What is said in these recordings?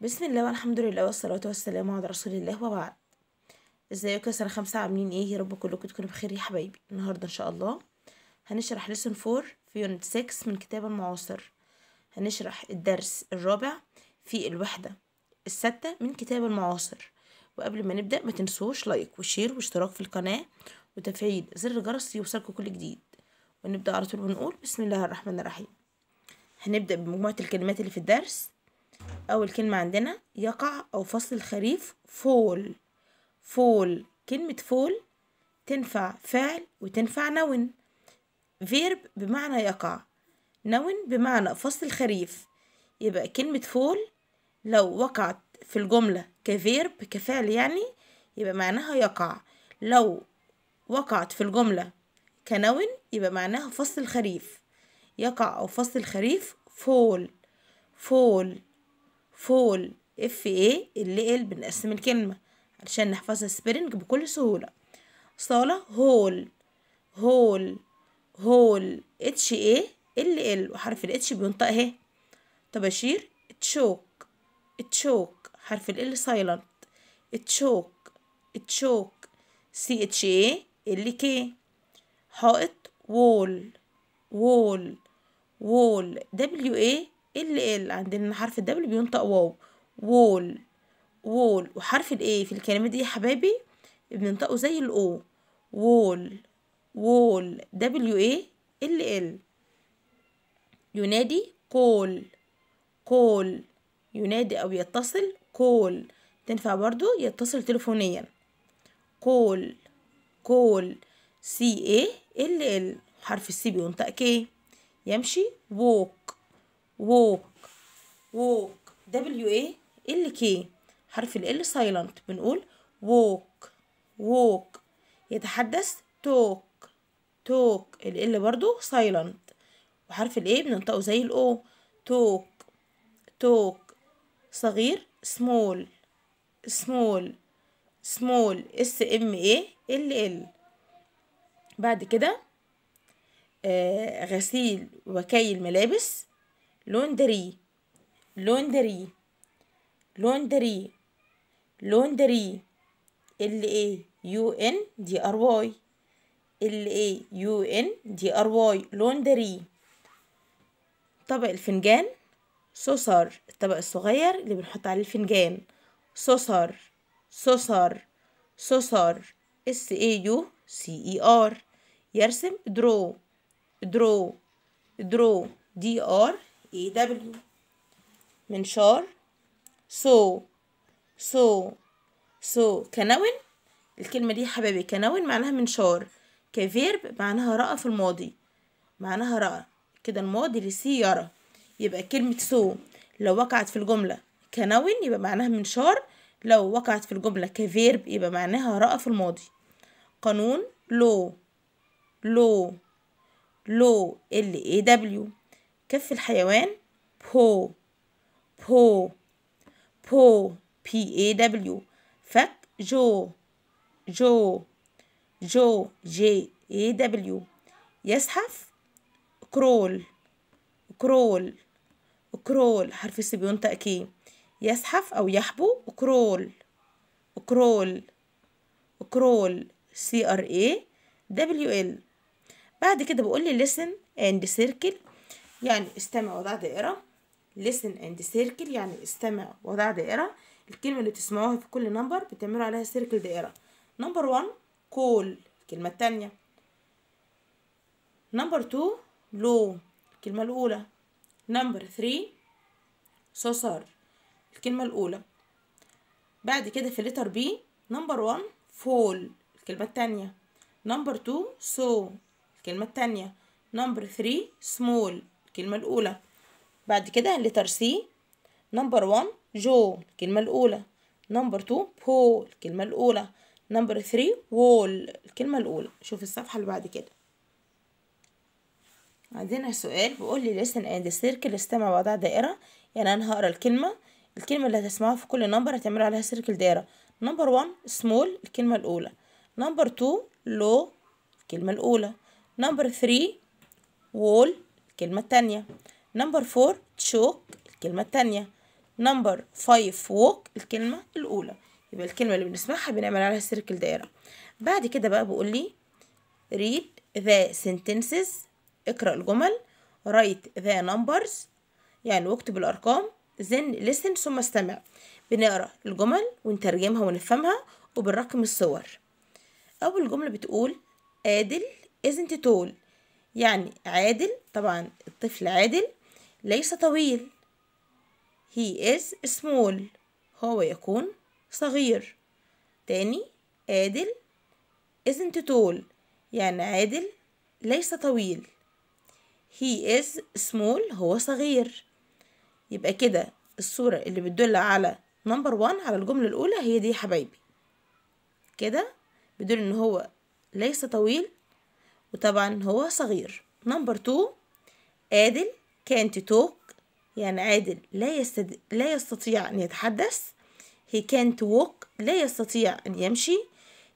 بسم الله والحمد لله والصلاة والسلام على رسول الله وبعد ازيكم يا سنة خمسة عاملين ايه يا رب كلكم تكونوا بخير يا حبايبي النهاردة ان شاء الله هنشرح لسن فور في يونت سكس من كتاب المعاصر هنشرح الدرس الرابع في الوحدة الستة من كتاب المعاصر وقبل ما نبدأ ما تنسوش لايك وشير واشتراك في القناة وتفعيل زر الجرس يوصلكم كل جديد ونبدأ على طول ونقول بسم الله الرحمن الرحيم هنبدأ بمجموعة الكلمات اللي في الدرس أول كلمة عندنا يقع أو فصل الخريف فول فول كلمة فول تنفع فعل وتنفع نون فيرب بمعنى يقع نون بمعنى فصل الخريف يبقى كلمة فول لو وقعت في الجملة كفيرب كفعل يعني يبقى معناها يقع لو وقعت في الجملة كنون يبقى معناها فصل الخريف يقع أو فصل الخريف فول فول فول اف اي اللي ال بنقسم الكلمة علشان نحفظها سبيرنج بكل سهولة صالة هول هول هول اتش اي ال ال وحرف الاتش بينطق اهي طباشير تشوك تشوك حرف ال سايلنت تشوك تشوك سي اتش اي ال كي حائط وول وول وول دبليو اي ال إيه ال إيه عندنا حرف الدبل بينطق واو وول وول وحرف الاي في الكلمة دي يا حبايبي بننطقه زي الاو وول وول دبليو اي ال ال ينادي كول كول ينادي او يتصل كول تنفع برضو يتصل تليفونيا كول كول سي اي ال ال حرف السي بينطق كي يمشي ووك ووك ووك دبليو اي ال كي حرف ال سايلنت بنقول ووك ووك يتحدث توك توك ال ال برضو سايلنت وحرف ال بننطقه زي ال الاو توك توك صغير سمول سمول سمول اس ام اي ال ال بعد كده آه غسيل وكاي الملابس لوندري لوندري لوندري لوندري ال اي يو ان دي ار واي ال اي يو ان دي ار واي لوندري طبق الفنجان صوصر الطبق الصغير اللي بنحط عليه الفنجان صوصر صوصر صوصر اس اي يو سي اي ار يرسم درو درو درو دي ار اي دبليو منشار سو سو سو كنون الكلمة دي حبايبي كنون معناها منشار كفيرب معناها رأى في الماضي معناها رأى كده الماضي لسي يرى يبقى كلمة سو لو وقعت في الجملة كنون يبقى معناها منشار لو وقعت في الجملة كفيرب يبقى معناها رأى في الماضي قانون لو لو لو ال اي دبليو كف الحيوان بو بو بو بي اي دبليو فك جو جو جو جي اي دبليو يزحف كرول كرول كرول حرف السي بينطق كي يزحف او يحبو كرول كرول كرول سي ار اي دبليو ال بعد كده بقول لي listen and circle يعني استمع وضع دائرة listen and circle يعني استمع وضع دائرة الكلمة اللي تسمعوها في كل نمبر بتعملوا عليها سيركل دائرة نمبر 1 كول الكلمة التانية نمبر 2 لو الكلمة الأولى نمبر 3 سوسار الكلمة الأولى بعد كده في لتر بي نمبر 1 فول الكلمة التانية نمبر 2 سو الكلمة التانية نمبر 3 سمول الكلمة الأولى بعد كده لتر سي نمبر 1 جو الكلمة الأولى نمبر 2 بول الكلمة الأولى نمبر 3 وول الكلمة الأولى شوف الصفحة اللي بعد كده عندنا سؤال بيقول لي لسن اند سيركل استمع وضع دائرة يعني أنا هقرا الكلمة الكلمة اللي هتسمعها في كل نمبر هتعمل عليها سيركل دائرة نمبر 1 سمول الكلمة الأولى نمبر 2 لو الكلمة الأولى نمبر 3 وول الكلمة التانية نمبر فور تشوك الكلمة التانية نمبر فايف ووك الكلمة الأولى يبقى الكلمة اللي بنسمعها بنعمل عليها سيركل دائرة بعد كده بقى بقول لي read the sentences اقرأ الجمل write the numbers يعني واكتب الأرقام then listen ثم استمع بنقرأ الجمل ونترجمها ونفهمها وبنرقم الصور أول جملة بتقول آدل isn't tall يعني عادل طبعا الطفل عادل ليس طويل he is small هو يكون صغير تاني عادل isn't tall يعني عادل ليس طويل he is small هو صغير يبقى كده الصورة اللي بتدل على نمبر 1 على الجملة الأولى هي دي يا حبايبي كده بدل ان هو ليس طويل وطبعا هو صغير نمبر 2 عادل كانت توك يعني عادل لا, يستد... لا يستطيع أن يتحدث هي كانت ووك لا يستطيع أن يمشي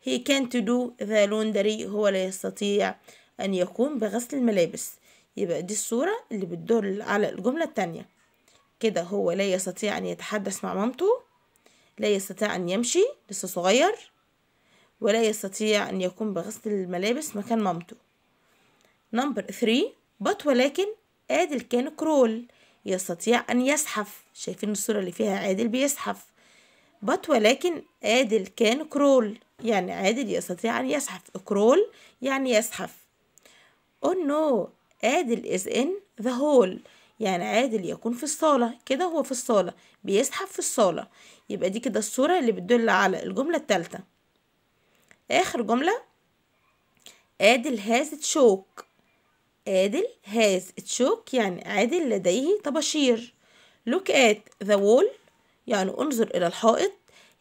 هي كانت دو ذا لوندري هو لا يستطيع أن يقوم بغسل الملابس يبقى دي الصورة اللي بتدل على الجملة التانية كده هو لا يستطيع أن يتحدث مع مامته لا يستطيع أن يمشي لسه صغير ولا يستطيع أن يقوم بغسل الملابس مكان مامته نمبر 3 بط ولكن عادل كان كرول يستطيع أن يزحف شايفين الصورة اللي فيها عادل بيزحف بط ولكن عادل كان كرول يعني عادل يستطيع أن يزحف كرول يعني يزحف oh no عادل is in the هول يعني عادل يكون في الصالة كده هو في الصالة بيزحف في الصالة يبقى دي كده الصورة اللي بتدل على الجملة التالتة آخر جملة عادل هاز choke عادل has تشوك يعني عادل لديه طباشير look at the wall يعني انظر إلى الحائط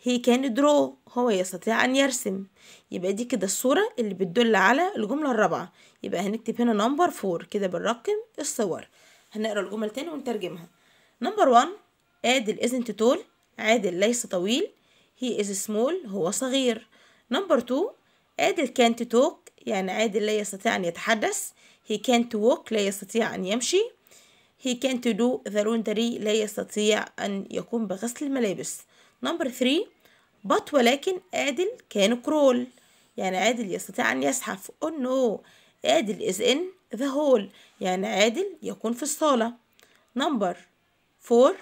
he can draw هو يستطيع أن يرسم يبقى دي كده الصورة اللي بتدل على الجملة الرابعة يبقى هنكتب هنا نمبر فور كده بنرقم الصور هنقرا الجمل تاني ونترجمها نمبر 1 عادل isn't tall عادل ليس طويل he is small هو صغير نمبر 2 عادل can't talk يعني عادي لا يستطيع أن يتحدث he can't walk لا يستطيع أن يمشي he can't do the laundry لا يستطيع أن يقوم بغسل الملابس number three but ولكن عادل can crawl يعني عادل يستطيع أن يزحف oh no عادل is in the hall يعني عادل يكون في الصالة number four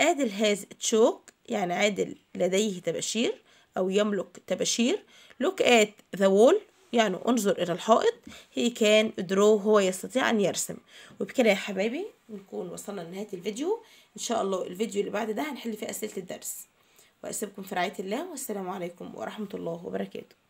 عادل has choke يعني عادل لديه تبشير أو يملك تبشير look at the wall يعني انظر إلى الحائط هي كان درو هو يستطيع أن يرسم وبكده يا حبايبي نكون وصلنا لنهاية الفيديو إن شاء الله الفيديو اللي بعد ده هنحل فيه أسئلة الدرس وأسيبكم في رعاية الله والسلام عليكم ورحمة الله وبركاته